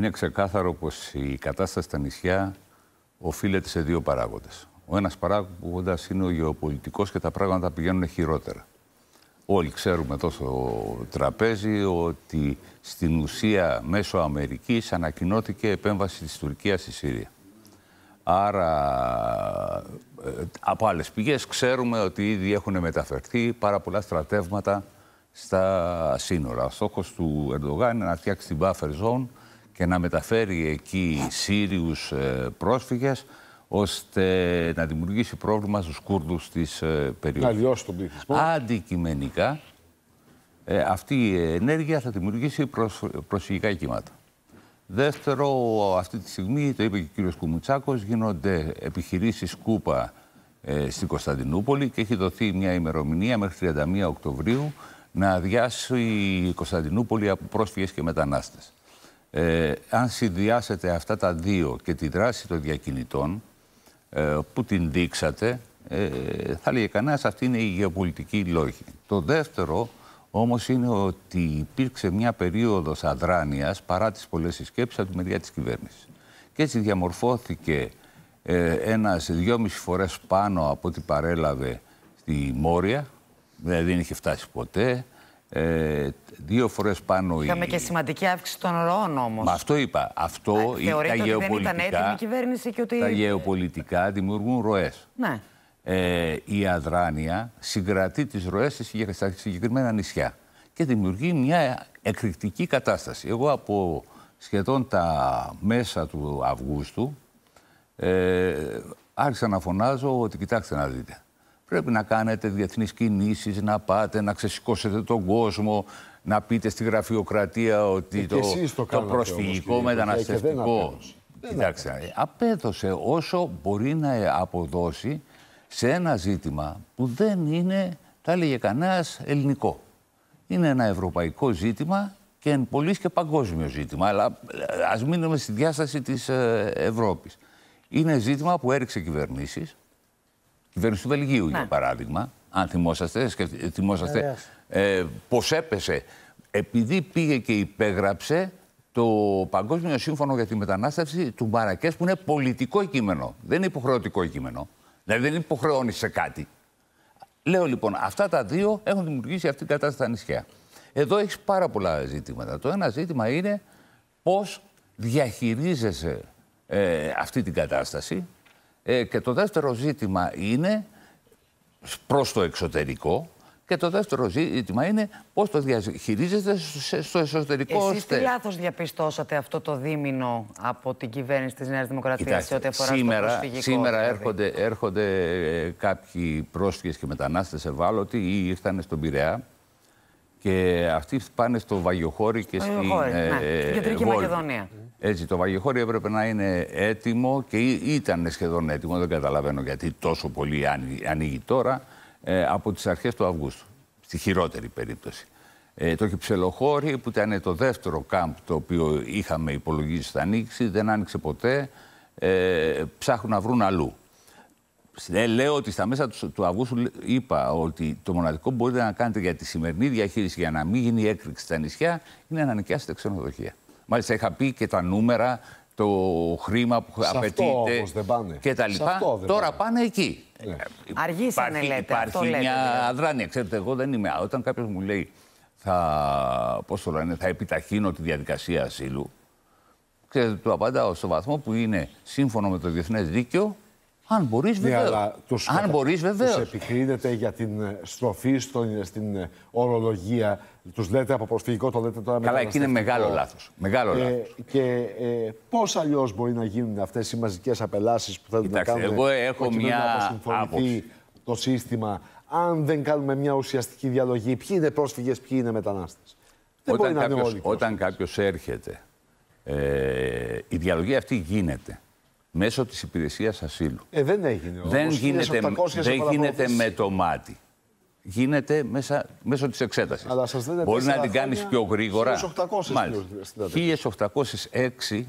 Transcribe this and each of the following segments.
Είναι ξεκάθαρο πως η κατάσταση στα νησιά οφείλεται σε δύο παράγοντες. Ο ένας παράγοντας είναι ο γεωπολιτικός και τα πράγματα πηγαίνουν χειρότερα. Όλοι ξέρουμε τόσο τραπέζι ότι στην ουσία μέσω Αμερικής ανακοινώθηκε επέμβαση της Τουρκίας στη Σύρια. Άρα ε, από άλλες πηγές ξέρουμε ότι ήδη έχουν μεταφερθεί πάρα πολλά στρατεύματα στα σύνορα. Ο στόχος του Ερντογάν είναι να φτιάξει την buffer zone και να μεταφέρει εκεί Σύριους ε, πρόσφυγες ώστε να δημιουργήσει πρόβλημα στους Κούρδους της ε, περιοχής. Να τον πληθυσμό. Αντικειμενικά ε, αυτή η ενέργεια θα δημιουργήσει προσφυγικά κύματα. Δεύτερο, αυτή τη στιγμή, το είπε και ο κύριος Κουμουτσάκος, γίνονται επιχειρήσεις κούπα ε, στην Κωνσταντινούπολη και έχει δοθεί μια ημερομηνία μέχρι 31 Οκτωβρίου να αδειάσει η Κωνσταντινούπολη από πρόσφυγες και μετανάστες. Ε, αν συνδυάσετε αυτά τα δύο και τη δράση των διακινητών ε, που την δείξατε, ε, θα λέει κανένας αυτή είναι η γεωπολιτική λόγη. Το δεύτερο όμως είναι ότι υπήρξε μια περίοδος αδράνειας παρά τις πολλές συσκέψεις από τη μεριά της κυβέρνησης. Και έτσι διαμορφώθηκε ε, ένας δυόμιση φορές πάνω από ό,τι παρέλαβε στη Μόρια, δηλαδή δεν είχε φτάσει ποτέ, ε, δύο φορές πάνω. Είχαμε η... και σημαντική αύξηση των ροών όμως. Μα αυτό είπα. Αυτό ήταν ότι γεωπολιτικά. Δεν ήταν έτοιμη η κυβέρνηση και ότι. Τα γεωπολιτικά δημιουργούν ροές. Ναι. Ε, η αδράνεια συγκρατεί τις ροές στα συγκεκριμένα νησιά και δημιουργεί μια εκρηκτική κατάσταση. Εγώ από σχεδόν τα μέσα του Αυγούστου ε, άρχισα να φωνάζω ότι κοιτάξτε να δείτε. Πρέπει να κάνετε διεθνείς κινήσεις, να πάτε, να ξεσηκώσετε τον κόσμο, να πείτε στη γραφειοκρατία ότι ε, το, το, προσφυγικό μεταναστευτικό... Κοιτάξτε, ε, απέδωσε όσο μπορεί να ε, αποδώσει σε ένα ζήτημα που δεν είναι, θα έλεγε κανένας ελληνικό. Είναι ένα ευρωπαϊκό ζήτημα και εν πολλής και παγκόσμιο ζήτημα, αλλά ας μείνουμε στη διάσταση της Ευρώπης. Είναι ζήτημα που έριξε κυβερνήσεις, κυβέρνηση του Βελγίου, ναι. για παράδειγμα, αν θυμόσαστε, ε, θυμόσαστε ε, πώ έπεσε. Επειδή πήγε και υπέγραψε το Παγκόσμιο Σύμφωνο για τη Μετανάστευση του Μπαρακέ, που είναι πολιτικό κείμενο, δεν είναι υποχρεωτικό κείμενο. Δηλαδή δεν υποχρεώνεις σε κάτι. Λέω λοιπόν, αυτά τα δύο έχουν δημιουργήσει αυτή την κατάσταση στα νησιά. Εδώ έχεις πάρα πολλά ζήτηματα. Το ένα ζήτημα είναι πώς διαχειρίζεσαι ε, αυτή την κατάσταση ε, και το δεύτερο ζήτημα είναι προς το εξωτερικό, και το δεύτερο ζήτημα είναι πώς το διαχειρίζεται στο εσωτερικό. Εσείς τι λάθος διαπιστώσατε αυτό το δίμηνο από την κυβέρνηση της Νέας Δημοκρατίας ό,τι αφορά σήμερα, στο προσφυγικό. Σήμερα δηλαδή? έρχονται, έρχονται ε, κάποιοι πρόσφυγες και μετανάστες ευάλωτοι ή ήρθαν στον Πειραιά και αυτοί πάνε στο Βαγιοχώρι και στην. ε, ναι. ε κεντρική ε, Μακεδονία. Έτσι, το βαγεχώρι έπρεπε να είναι έτοιμο και ήταν σχεδόν έτοιμο. Δεν καταλαβαίνω γιατί τόσο πολύ ανοίγει τώρα ε, από τις αρχές του Αυγούστου. Στη χειρότερη περίπτωση. Ε, το Κυψελοχώρι που ήταν το δεύτερο κάμπ το οποίο είχαμε υπολογίσει θα ανοίξει δεν άνοιξε ποτέ. Ε, ψάχνουν να βρουν αλλού. Ναι, λέω ότι στα μέσα του, του Αυγούστου είπα ότι το μοναδικό που μπορείτε να κάνετε για τη σημερινή διαχείριση για να μην γίνει έκρηξη στα νησιά είναι να νοικιάσετε ξενοδοχεία. Μάλιστα, είχα πει και τα νούμερα, το χρήμα που Σε απαιτείται αυτό δεν πάνε. και τα λοιπά. Τώρα πάνε εκεί. Ε. Αργήσανε, υπάρχει, λέτε. Υπάρχει αυτό μια λέτε. Δηλαδή. αδράνεια. Ξέρετε, εγώ δεν είμαι. Όταν κάποιος μου λέει θα, πώς το λένε, θα επιταχύνω τη διαδικασία ασύλου, και του απαντάω στο βαθμό που είναι σύμφωνο με το διεθνές δίκαιο αν μπορείς, βεβαίω. Ναι, Του για την ε, στροφή ε, στην ε, ορολογία. Τους λέτε από προσφυγικό, το λέτε τώρα Καλά, εκεί είναι μεγάλο λάθος. Μεγάλο Και ε, πώς αλλιώς μπορεί να γίνουν αυτές οι μαζικές απελάσεις που θέλουν να κάνουν. Εγώ έχω μια άποψη. Το σύστημα, αν δεν κάνουμε μια ουσιαστική διαλογή, ποιοι είναι πρόσφυγες, ποιοι είναι μετανάστες. Όταν κάποιο έρχεται, ε, η διαλογή αυτή γίνεται μέσω της υπηρεσίας ασύλου. Ε, δεν έγινε. Δεν γίνεται, δεν γίνεται με το μάτι. Γίνεται μέσα, μέσω της εξέτασης. Αλλά Μπορεί να την κάνεις πιο γρήγορα. 1800 Μάλιστα. 1806,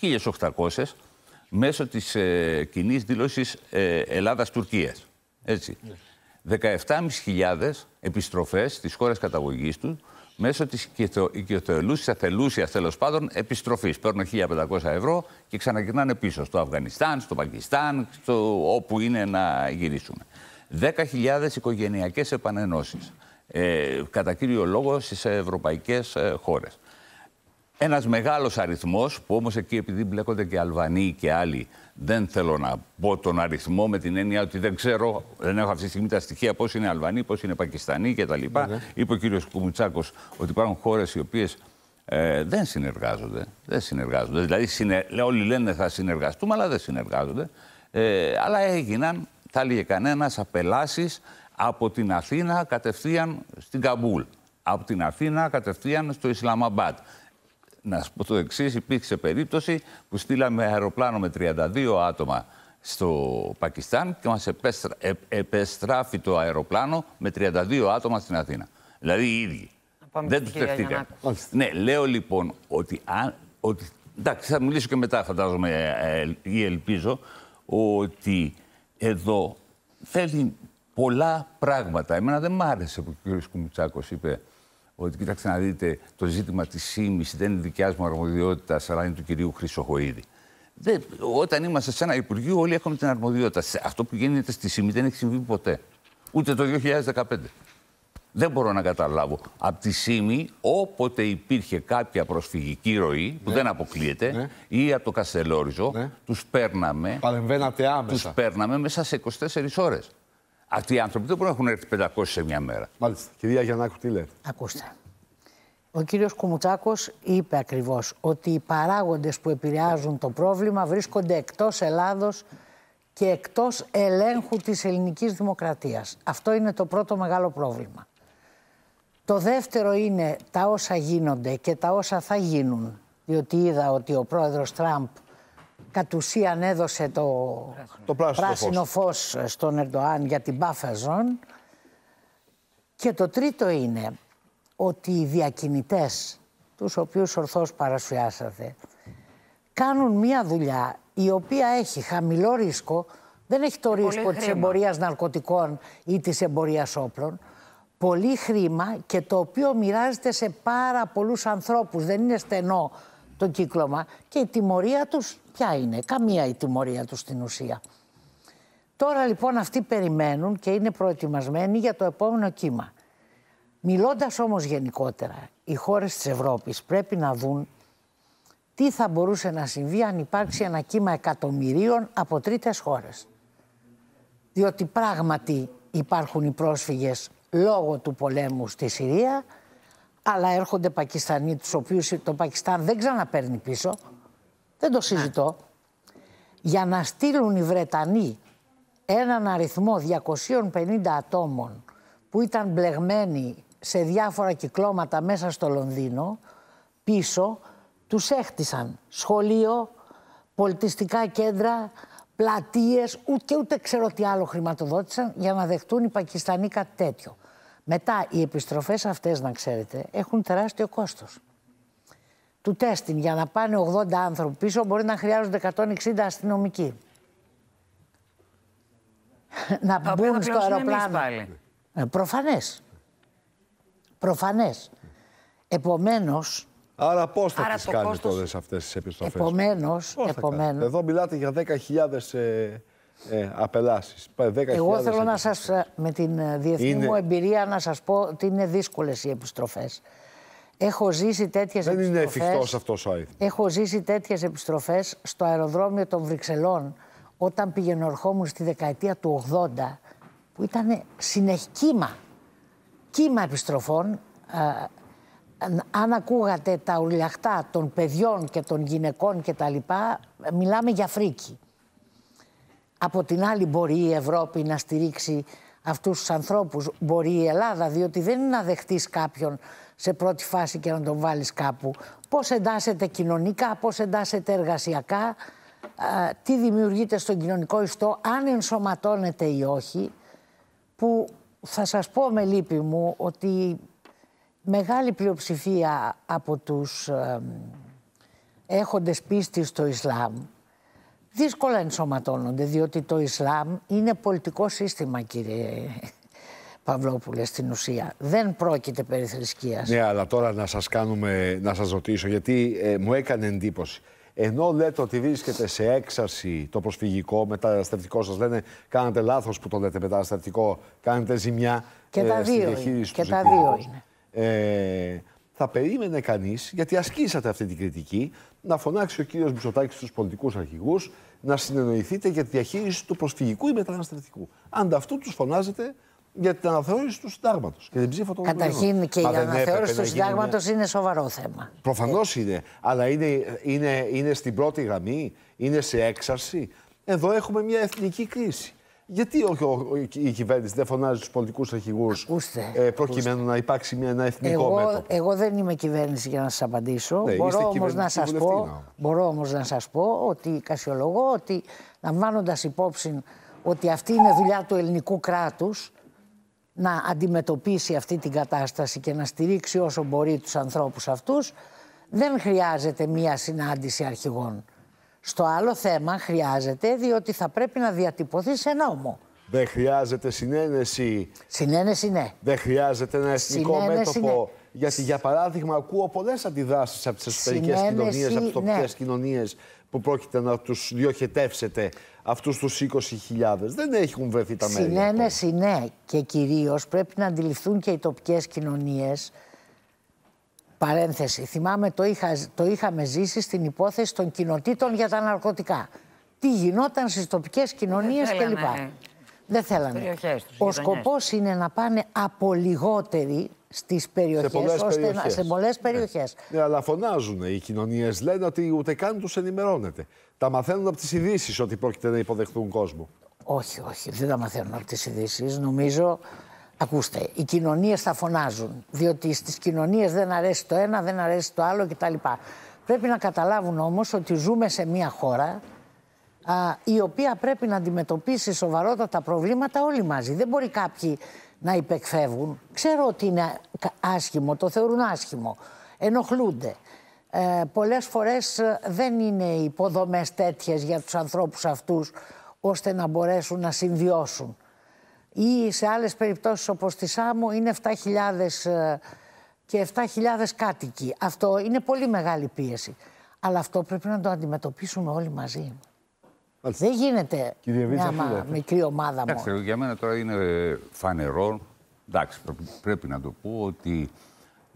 1800, μέσω της ε, κοινής δήλωσης ε, Ελλάδας-Τουρκίας. Έτσι. 17.500 ναι. επιστροφές στις χώρες καταγωγής του μέσω της οικειοθελούσια, θελούσια τέλος πάντων, επιστροφής. Παίρνουν 1.500 ευρώ και ξαναγυρνάνε πίσω στο Αφγανιστάν, στο Πακιστάν, στο... όπου είναι να γυρίσουν. 10.000 οικογενειακές επανενώσεις. Ε, κατά κύριο λόγο στις ευρωπαϊκές ε, χώρες. Ένας μεγάλος αριθμός που όμως εκεί επειδή μπλέκονται και Αλβανοί και άλλοι, δεν θέλω να πω τον αριθμό με την έννοια ότι δεν ξέρω, δεν έχω αυτή τη στιγμή τα στοιχεία πώς είναι Αλβανοί, πώς είναι Πακιστανοί κτλ. Mm -hmm. Είπε ο κύριος Κουμουτσάκος ότι υπάρχουν χώρες οι οποίες ε, δεν συνεργάζονται. Δεν συνεργάζονται. Δηλαδή συνε... όλοι λένε θα συνεργαστούμε, αλλά δεν συνεργάζονται. Ε, αλλά έγιναν, θα έλεγε κανένας, απελάσεις από την Αθήνα κατευθείαν στην Καμπούλ. Από την Αθήνα κατευθείαν στο Ισλαμαμπάτ να σου πω το εξής: Υπήρξε περίπτωση που στείλαμε αεροπλάνο με 32 άτομα στο Πακιστάν και μας επέστρα, ε, επεστράφει το αεροπλάνο με 32 άτομα στην Αθήνα. Δηλαδή οι ίδιοι. Πάμε Δεν του σκεφτήκαμε. Ναι, λέω λοιπόν ότι Ότι, εντάξει, θα μιλήσω και μετά, φαντάζομαι ε, ε, ή ελπίζω ότι εδώ θέλει πολλά πράγματα. Εμένα δεν μ' άρεσε που ο κ. Κουμουτσάκος είπε ότι κοιτάξτε να δείτε το ζήτημα της σήμηση δεν είναι δικιά μου αρμοδιότητα, αλλά είναι του κυρίου Χρυσοχοίδη. Δεν, όταν είμαστε σε ένα Υπουργείο, όλοι έχουμε την αρμοδιότητα. Αυτό που γίνεται στη ΣΥΜΗ δεν έχει συμβεί ποτέ. Ούτε το 2015. Δεν μπορώ να καταλάβω. Από τη ΣΥΜΗ, όποτε υπήρχε κάποια προσφυγική ροή, που ναι. δεν αποκλείεται, ναι. ή από το Καστελόριζο, ναι. τους παίρναμε. Τους παίρναμε μέσα σε 24 ώρες. Αυτοί οι άνθρωποι δεν μπορούν να έχουν έρθει 500 σε μια μέρα. Μάλιστα. Κυρία Γιαννάκου, τι λέτε. Ακούστε. Ο κύριος Κουμουτσάκος είπε ακριβώς ότι οι παράγοντες που επηρεάζουν το πρόβλημα βρίσκονται εκτός Ελλάδος και εκτός ελέγχου της Ελληνικής Δημοκρατίας. Αυτό είναι το πρώτο μεγάλο πρόβλημα. Το δεύτερο είναι τα όσα γίνονται και τα όσα θα γίνουν. Διότι είδα ότι ο πρόεδρος Τραμπ κατ' ουσίαν έδωσε το, το πράσινο, πράσινο φως. φως στον Ερντοάν για την Πάφαζον. Και το τρίτο είναι ότι οι διακινητές, τους οποίους ορθώς παρασφιάσατε, κάνουν μία δουλειά η οποία έχει χαμηλό ρίσκο, δεν έχει το ρίσκο της εμπορίας ναρκωτικών ή της εμπορίας όπλων, πολύ χρήμα και το οποίο μοιράζεται σε πάρα πολλούς ανθρώπους. Δεν είναι στενό το κύκλωμα και η τιμωρία τους ποια είναι. Καμία η τιμωρία τους στην ουσία. Τώρα λοιπόν αυτοί περιμένουν και είναι προετοιμασμένοι για το επόμενο κύμα. Μιλώντας όμως γενικότερα, οι χώρες της Ευρώπης πρέπει να δουν τι θα μπορούσε να συμβεί αν υπάρξει ένα κύμα εκατομμυρίων από τρίτες χώρες. Διότι πράγματι υπάρχουν οι πρόσφυγες λόγω του πολέμου στη Συρία αλλά έρχονται Πακιστανοί, τους οποίους το Πακιστάν δεν ξαναπέρνει πίσω. Δεν το συζητώ. Ναι. Για να στείλουν οι Βρετανοί έναν αριθμό 250 ατόμων που ήταν μπλεγμένοι σε διάφορα κυκλώματα μέσα στο Λονδίνο, πίσω τους έχτισαν σχολείο, πολιτιστικά κέντρα, πλατείες, ούτε ούτε ξέρω τι άλλο χρηματοδότησαν για να δεχτούν οι Πακιστανοί κάτι τέτοιο. Μετά, οι επιστροφές αυτές, να ξέρετε, έχουν τεράστιο κόστος. Του τέστην για να πάνε 80 άνθρωποι πίσω μπορεί να χρειάζονται 160 αστυνομικοί. να μπουν στο αεροπλάνο. Ε, προφανές. Προφανές. Επομένως... Άρα πώς θα Άρα τις το αυτέ κόστος... αυτές τις επιστροφές. Επομένως... επομένως... Εδώ μιλάτε για 10.000... Ε, απελάσει. Εγώ θέλω να σας, ε, με την ε, διεθνή μου εμπειρία να σας πω ότι είναι δύσκολες οι επιστροφές. Έχω ζήσει τέτοιες επιστροφέ. Δεν είναι εφικτός αυτός ο αριθμό. Έχω ζήσει τέτοιες επιστροφές στο αεροδρόμιο των Βρυξελών όταν πηγαινορχόμουν στη δεκαετία του 80, που ήταν συνεχή κύμα. Κύμα επιστροφών. αν ακούγατε τα ουρλιαχτά των παιδιών και των γυναικών και μιλάμε για φρίκι. Από την άλλη μπορεί η Ευρώπη να στηρίξει αυτούς τους ανθρώπους. Μπορεί η Ελλάδα, διότι δεν είναι να δεχτείς κάποιον σε πρώτη φάση και να τον βάλεις κάπου. Πώς εντάσσεται κοινωνικά, πώς εντάσσεται εργασιακά, τι δημιουργείται στον κοινωνικό ιστό, αν ενσωματώνεται ή όχι, που θα σας πω με λύπη μου ότι μεγάλη πλειοψηφία από τους έχοντες πίστη στο Ισλάμ δύσκολα ενσωματώνονται, διότι το Ισλάμ είναι πολιτικό σύστημα, κύριε Παυλόπουλε, στην ουσία. Δεν πρόκειται περί θρησκείας. Ναι, αλλά τώρα να σας, κάνουμε, να σας ρωτήσω, γιατί ε, μου έκανε εντύπωση. Ενώ λέτε ότι βρίσκεται σε έξαρση το προσφυγικό, μεταναστευτικό, σας λένε κάνατε λάθος που το λέτε μεταναστευτικό, κάνετε ζημιά. Και ε, τα δύο, είναι. Και τα δύο είναι. Ε, θα περίμενε κανείς, γιατί ασκήσατε αυτή την κριτική, να φωνάξει ο κύριος Μπουσοτάκη στους πολιτικούς αρχηγούς να συνεννοηθείτε για τη διαχείριση του προσφυγικού ή μεταναστευτικού. Ανταυτού τους φωνάζετε για την αναθεώρηση του συντάγματος και την ψήφο των Καταρχήν και η αναθεώρηση του συντάγματο είναι... σοβαρό θέμα. Προφανώς είναι, αλλά είναι, είναι, είναι στην πρώτη γραμμή, είναι σε έξαρση. Εδώ έχουμε μια εθνική κρίση. Γιατί η κυβέρνηση δεν φωνάζει τους πολιτικούς αρχηγούς ε, προκειμένου να υπάρξει μια, ένα εθνικό εγώ, μέτωπο. Εγώ δεν είμαι κυβέρνηση για να σας απαντήσω. Ναι, μπορώ όμως να σα πω, μπορώ όμως να σας πω ότι κασιολογώ ότι λαμβάνοντας υπόψη ότι αυτή είναι δουλειά του ελληνικού κράτους να αντιμετωπίσει αυτή την κατάσταση και να στηρίξει όσο μπορεί τους ανθρώπους αυτούς, δεν χρειάζεται μία συνάντηση αρχηγών. Στο άλλο θέμα χρειάζεται, διότι θα πρέπει να διατυπωθεί σε νόμο. Δεν χρειάζεται συνένεση. Συνένεση, ναι. Δεν χρειάζεται ένα εθνικό μέτωπο. Ναι. Γιατί, για παράδειγμα, ακούω πολλές αντιδράσεις από τις εσωτερικές κοινωνίες, από τις τοπικέ ναι. κοινωνίες που πρόκειται να τους διοχετεύσετε αυτούς τους 20.000. Δεν έχουν βρεθεί τα μέλη. Συνένεση, ναι. Και κυρίως πρέπει να αντιληφθούν και οι τοπικές κοινωνίες Παρένθεση. Θυμάμαι το, είχα, το είχαμε ζήσει στην υπόθεση των κοινοτήτων για τα ναρκωτικά. Τι γινόταν στις τοπικές κοινωνίες κλπ. Ε. Δεν θέλανε. Ο σκοπός είναι να πάνε από λιγότεροι στις περιοχές, περιοχές. σε πολλές περιοχές. Ναι. ναι. αλλά φωνάζουν οι κοινωνίες. Λένε ότι ούτε καν τους ενημερώνεται. Τα μαθαίνουν από τις ειδήσεις ότι πρόκειται να υποδεχθούν κόσμο. Όχι, όχι, δεν τα μαθαίνουν από τις ειδήσεις. Νομίζω Ακούστε, οι κοινωνίες θα φωνάζουν. Διότι στις κοινωνίες δεν αρέσει το ένα, δεν αρέσει το άλλο κτλ. Πρέπει να καταλάβουν όμως ότι ζούμε σε μια χώρα α, η οποία πρέπει να αντιμετωπίσει σοβαρότατα προβλήματα όλοι μαζί. Δεν μπορεί κάποιοι να υπεκφεύγουν. Ξέρω ότι είναι άσχημο, το θεωρούν άσχημο. Ενοχλούνται. Ε, πολλές φορές ε, δεν είναι υποδομές τέτοιες για τους ανθρώπους αυτούς ώστε να μπορέσουν να συμβιώσουν ή σε άλλες περιπτώσεις όπως τη Σάμμο, είναι 7.000 ε, και 7.000 κάτοικοι. Αυτό είναι πολύ μεγάλη πίεση. Αλλά αυτό πρέπει να το αντιμετωπίσουμε όλοι μαζί. Δεν γίνεται Κύριε μια μα, μικρή ομάδα μόνο. για μένα τώρα είναι φανερό, εντάξει πρέπει, να το πω, ότι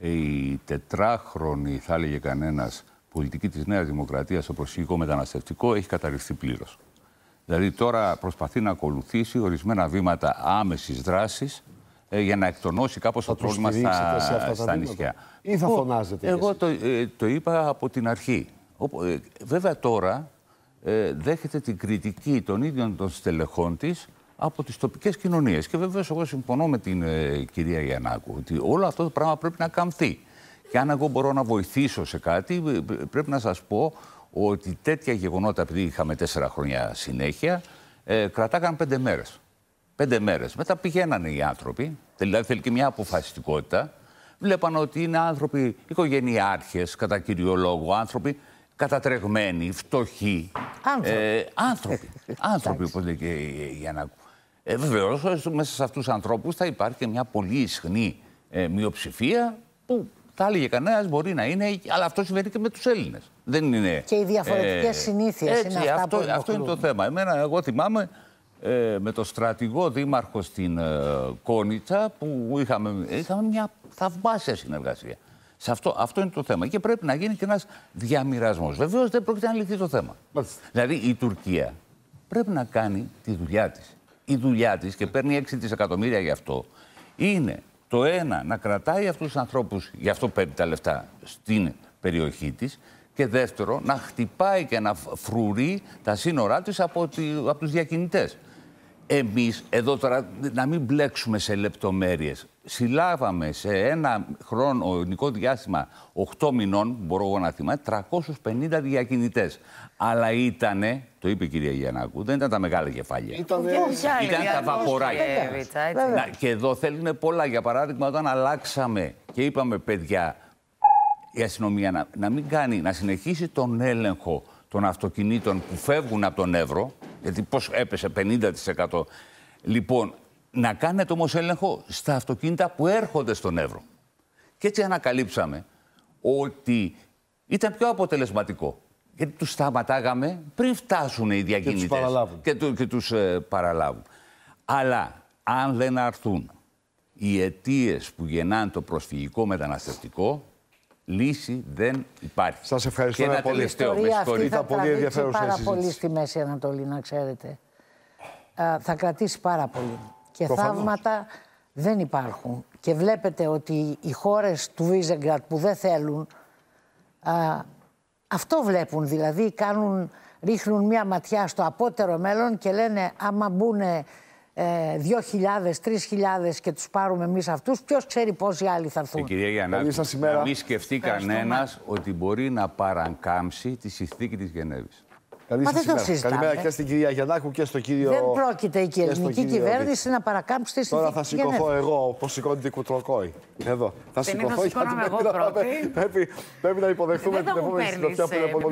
η τετράχρονη, θα έλεγε κανένας, πολιτική της Νέας Δημοκρατίας στο προσφυγικό μεταναστευτικό έχει καταρριφθεί πλήρως. Δηλαδή τώρα προσπαθεί να ακολουθήσει ορισμένα βήματα άμεσης δράσης ε, για να εκτονώσει κάπως το πρόβλημα στα, στα νησιά. Ή θα φωνάζετε. Εγώ το, ε, το είπα από την αρχή. Ε, βέβαια τώρα ε, δέχεται την κριτική των ίδιων των στελεχών της από τις τοπικές κοινωνίες. Και βεβαίως εγώ συμφωνώ με την κυρία Γιαννάκου ότι όλο αυτό το πράγμα πρέπει να καμφθεί. Και αν εγώ μπορώ να βοηθήσω σε κάτι, πρέπει να σας πω ότι τέτοια γεγονότα, επειδή είχαμε τέσσερα χρόνια συνέχεια, ε, κρατάγαν πέντε μέρες. Πέντε μέρες. Μετά πηγαίνανε οι άνθρωποι, δηλαδή θέλει και μια αποφασιστικότητα. Βλέπαν ότι είναι άνθρωποι οικογενειάρχες, κατά κύριο λόγο, άνθρωποι κατατρεγμένοι, φτωχοί. Άνθρωποι. Ε, άνθρωποι, όπως λέει και η Ε, Βεβαίως, μέσα σε αυτούς τους ανθρώπους θα υπάρχει και μια πολύ ισχνή ε, μειοψηφία που τα έλεγε κανένας, μπορεί να είναι, αλλά αυτό συμβαίνει και με τους Έλληνες. Δεν είναι. Και οι διαφορετικές ε, συνήθειες είναι αυτά αυτό, που είναι Αυτό είναι το θέμα. Εμένα, εγώ θυμάμαι ε, με τον στρατηγό δήμαρχο στην ε, Κόνιτσα που είχαμε, είχαμε μια θαυμάσια συνεργασία. Σε αυτό, αυτό είναι το θέμα. Και πρέπει να γίνει και ένας διαμοιρασμός. Βεβαίως δεν πρόκειται να λυθεί το θέμα. Μάλιστα. Δηλαδή η Τουρκία πρέπει να κάνει τη δουλειά της. Η δουλειά της, και παίρνει 6 δισεκατομμύρια γι' αυτό, είναι το ένα, να κρατάει αυτούς τους ανθρώπους, γι' αυτό παίρνει τα λεφτά, στην περιοχή της. Και δεύτερο, να χτυπάει και να φρουρεί τα σύνορά από, τη, από τους διακινητές εμείς εδώ τώρα να μην μπλέξουμε σε λεπτομέρειες. Συλλάβαμε σε ένα χρονικό διάστημα 8 μηνών, μπορώ να θυμάμαι, 350 διακινητές. Αλλά ήτανε, το είπε η κυρία Γιαννάκου, δεν ήταν τα μεγάλα κεφάλια. Ήταν τα βαποράκια. και εδώ θέλουν πολλά. Για παράδειγμα, όταν αλλάξαμε και είπαμε, παιδιά, η αστυνομία να, μην κάνει, να συνεχίσει τον έλεγχο των αυτοκινήτων που φεύγουν από τον Εύρο, γιατί πώς έπεσε 50%. Λοιπόν, να κάνετε όμως έλεγχο στα αυτοκίνητα που έρχονται στον Εύρο. Και έτσι ανακαλύψαμε ότι ήταν πιο αποτελεσματικό. Γιατί τους σταματάγαμε πριν φτάσουν οι διακινητέ. Και του Και, τους, ε, παραλάβουν. Αλλά αν δεν αρθούν οι αιτίες που γεννάνε το προσφυγικό μεταναστευτικό, Λύση δεν υπάρχει. Σας ευχαριστώ και πολύ. Η ιστορία αυτή Θα πολύ ενδιαφέρουσα πάρα πολύ στη Μέση Ανατολή, να ξέρετε. Α, θα κρατήσει πάρα πολύ. Και θαύματα δεν υπάρχουν. Και βλέπετε ότι οι χώρες του Βίζεγκρατ που δεν θέλουν, α, αυτό βλέπουν. Δηλαδή κάνουν, ρίχνουν μια ματιά στο απότερο μέλλον και λένε άμα μπουν 2.000-3.000 ε, και τους πάρουμε εμείς αυτούς, ποιος ξέρει πόσοι άλλοι θα έρθουν. Ε, κυρία Γιαννάκη, να μην σκεφτεί κανένας ότι μπορεί να παρακάμψει τη συνθήκη της Γενέβης. Μα δεν το Καλημέρα και στην κυρία Γιαννάκου και στο κύριο. Δεν πρόκειται η ελληνική κυβέρνηση να παρακάμψει τη συνθήκη. Τώρα θα σηκωθώ εγώ, όπως σηκώνεται η Κουτροκόη. Εδώ. Θα σηκωθώ γιατί πρέπει, να υποδεχθούμε την επόμενη που ε,